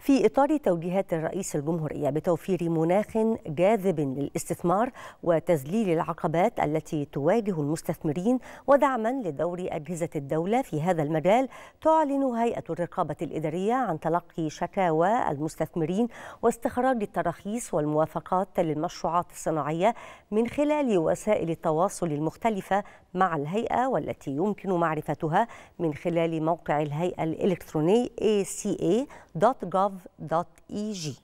في إطار توجيهات الرئيس الجمهورية بتوفير مناخ جاذب للاستثمار وتذليل العقبات التي تواجه المستثمرين ودعما لدور أجهزة الدولة في هذا المجال تعلن هيئة الرقابة الإدارية عن تلقي شكاوى المستثمرين واستخراج التراخيص والموافقات للمشروعات الصناعية من خلال وسائل التواصل المختلفة مع الهيئة والتي يمكن معرفتها من خلال موقع الهيئة الإلكتروني aca.gov love.eg.